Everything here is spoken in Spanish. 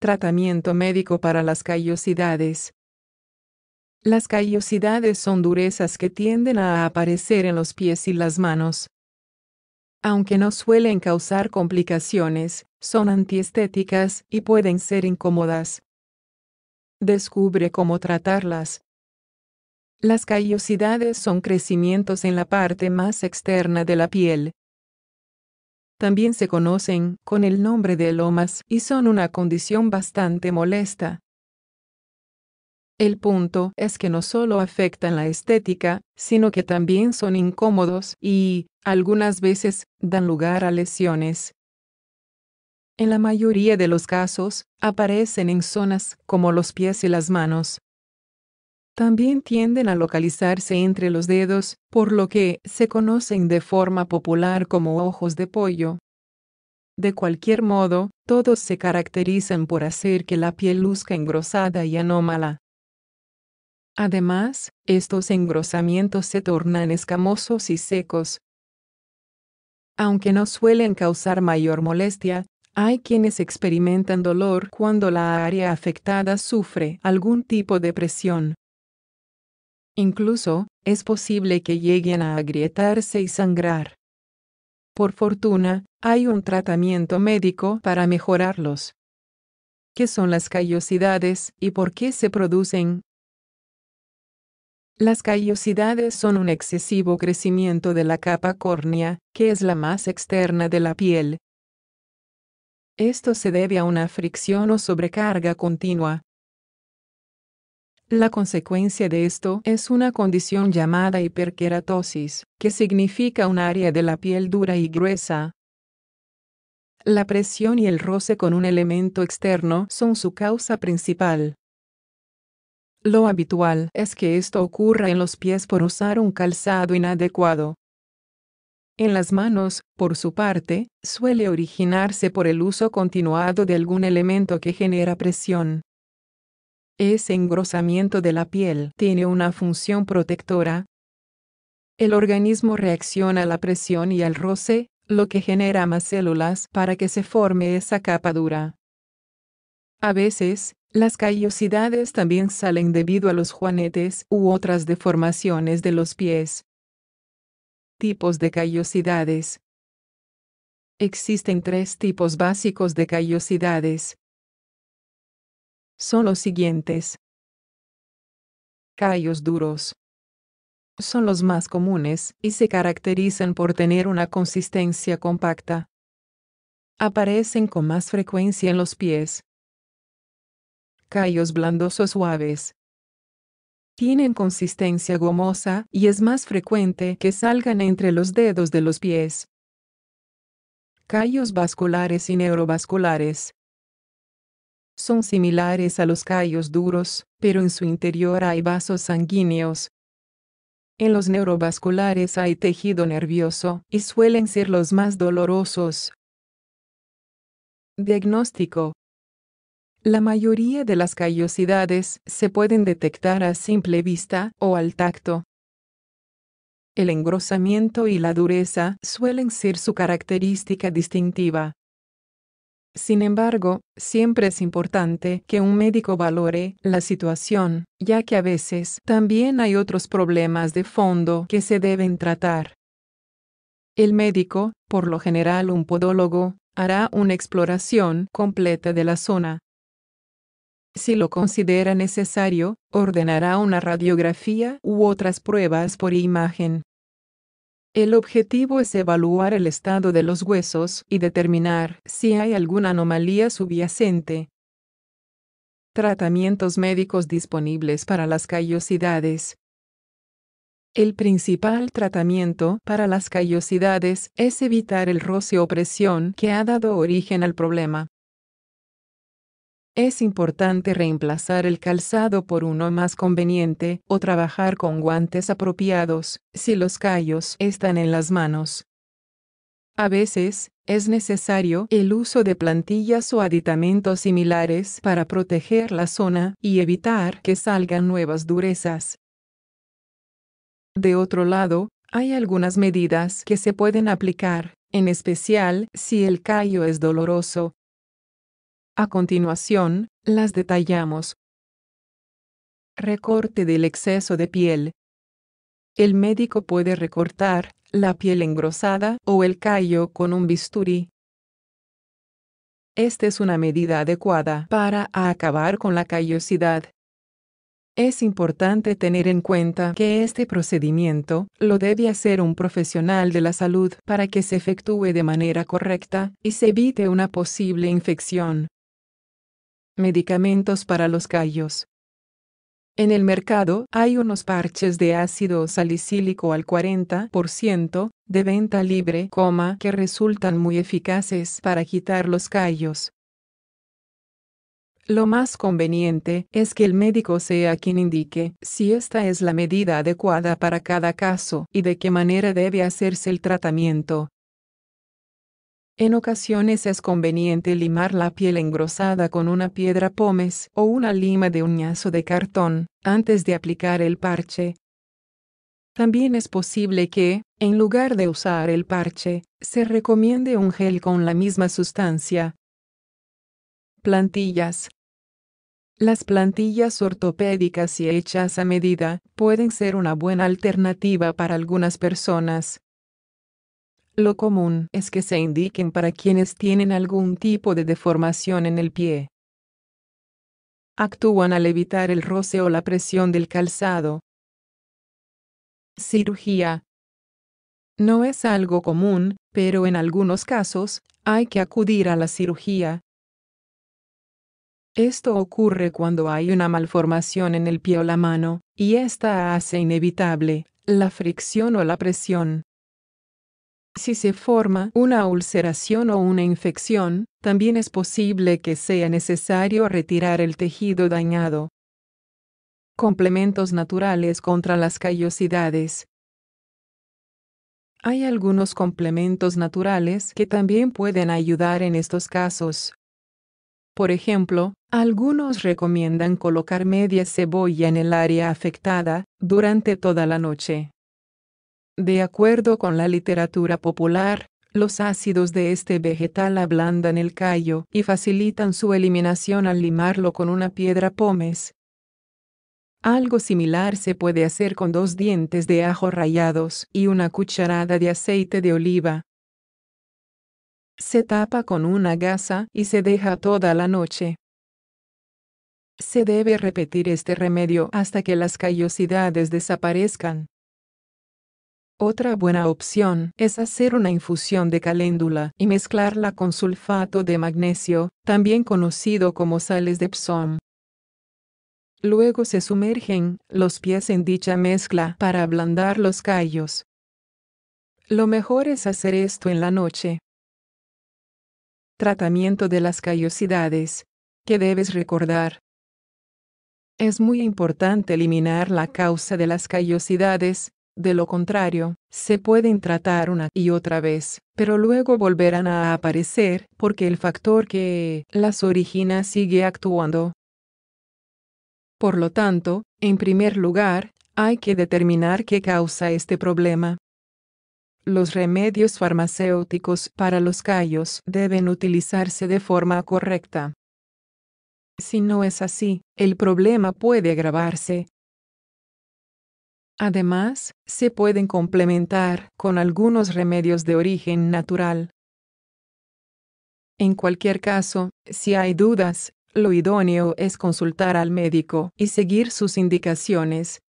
Tratamiento médico para las callosidades. Las callosidades son durezas que tienden a aparecer en los pies y las manos. Aunque no suelen causar complicaciones, son antiestéticas y pueden ser incómodas. Descubre cómo tratarlas. Las callosidades son crecimientos en la parte más externa de la piel. También se conocen con el nombre de lomas y son una condición bastante molesta. El punto es que no solo afectan la estética, sino que también son incómodos y, algunas veces, dan lugar a lesiones. En la mayoría de los casos, aparecen en zonas como los pies y las manos también tienden a localizarse entre los dedos, por lo que se conocen de forma popular como ojos de pollo. De cualquier modo, todos se caracterizan por hacer que la piel luzca engrosada y anómala. Además, estos engrosamientos se tornan escamosos y secos. Aunque no suelen causar mayor molestia, hay quienes experimentan dolor cuando la área afectada sufre algún tipo de presión. Incluso, es posible que lleguen a agrietarse y sangrar. Por fortuna, hay un tratamiento médico para mejorarlos. ¿Qué son las callosidades y por qué se producen? Las callosidades son un excesivo crecimiento de la capa córnea, que es la más externa de la piel. Esto se debe a una fricción o sobrecarga continua, la consecuencia de esto es una condición llamada hiperkeratosis, que significa un área de la piel dura y gruesa. La presión y el roce con un elemento externo son su causa principal. Lo habitual es que esto ocurra en los pies por usar un calzado inadecuado. En las manos, por su parte, suele originarse por el uso continuado de algún elemento que genera presión. Ese engrosamiento de la piel tiene una función protectora. El organismo reacciona a la presión y al roce, lo que genera más células para que se forme esa capa dura. A veces, las callosidades también salen debido a los juanetes u otras deformaciones de los pies. Tipos de callosidades. Existen tres tipos básicos de callosidades son los siguientes. Callos duros. Son los más comunes y se caracterizan por tener una consistencia compacta. Aparecen con más frecuencia en los pies. Callos blandos o suaves. Tienen consistencia gomosa y es más frecuente que salgan entre los dedos de los pies. Callos vasculares y neurovasculares son similares a los callos duros, pero en su interior hay vasos sanguíneos. En los neurovasculares hay tejido nervioso y suelen ser los más dolorosos. Diagnóstico. La mayoría de las callosidades se pueden detectar a simple vista o al tacto. El engrosamiento y la dureza suelen ser su característica distintiva. Sin embargo, siempre es importante que un médico valore la situación, ya que a veces también hay otros problemas de fondo que se deben tratar. El médico, por lo general un podólogo, hará una exploración completa de la zona. Si lo considera necesario, ordenará una radiografía u otras pruebas por imagen. El objetivo es evaluar el estado de los huesos y determinar si hay alguna anomalía subyacente. Tratamientos médicos disponibles para las callosidades. El principal tratamiento para las callosidades es evitar el roce o presión que ha dado origen al problema. Es importante reemplazar el calzado por uno más conveniente o trabajar con guantes apropiados si los callos están en las manos. A veces, es necesario el uso de plantillas o aditamentos similares para proteger la zona y evitar que salgan nuevas durezas. De otro lado, hay algunas medidas que se pueden aplicar, en especial si el callo es doloroso, a continuación, las detallamos. Recorte del exceso de piel. El médico puede recortar la piel engrosada o el callo con un bisturí. Esta es una medida adecuada para acabar con la callosidad. Es importante tener en cuenta que este procedimiento lo debe hacer un profesional de la salud para que se efectúe de manera correcta y se evite una posible infección. Medicamentos para los callos. En el mercado hay unos parches de ácido salicílico al 40% de venta libre, que resultan muy eficaces para quitar los callos. Lo más conveniente es que el médico sea quien indique si esta es la medida adecuada para cada caso y de qué manera debe hacerse el tratamiento. En ocasiones es conveniente limar la piel engrosada con una piedra pómez o una lima de uñazo de cartón antes de aplicar el parche. También es posible que, en lugar de usar el parche, se recomiende un gel con la misma sustancia. Plantillas. Las plantillas ortopédicas y hechas a medida pueden ser una buena alternativa para algunas personas, lo común es que se indiquen para quienes tienen algún tipo de deformación en el pie. Actúan al evitar el roce o la presión del calzado. Cirugía. No es algo común, pero en algunos casos, hay que acudir a la cirugía. Esto ocurre cuando hay una malformación en el pie o la mano, y esta hace inevitable la fricción o la presión. Si se forma una ulceración o una infección, también es posible que sea necesario retirar el tejido dañado. Complementos naturales contra las callosidades. Hay algunos complementos naturales que también pueden ayudar en estos casos. Por ejemplo, algunos recomiendan colocar media cebolla en el área afectada durante toda la noche. De acuerdo con la literatura popular, los ácidos de este vegetal ablandan el callo y facilitan su eliminación al limarlo con una piedra pómez. Algo similar se puede hacer con dos dientes de ajo rallados y una cucharada de aceite de oliva. Se tapa con una gasa y se deja toda la noche. Se debe repetir este remedio hasta que las callosidades desaparezcan. Otra buena opción es hacer una infusión de caléndula y mezclarla con sulfato de magnesio, también conocido como sales de Epsom. Luego se sumergen los pies en dicha mezcla para ablandar los callos. Lo mejor es hacer esto en la noche. Tratamiento de las callosidades. que debes recordar? Es muy importante eliminar la causa de las callosidades, de lo contrario, se pueden tratar una y otra vez, pero luego volverán a aparecer porque el factor que las origina sigue actuando. Por lo tanto, en primer lugar, hay que determinar qué causa este problema. Los remedios farmacéuticos para los callos deben utilizarse de forma correcta. Si no es así, el problema puede agravarse, Además, se pueden complementar con algunos remedios de origen natural. En cualquier caso, si hay dudas, lo idóneo es consultar al médico y seguir sus indicaciones,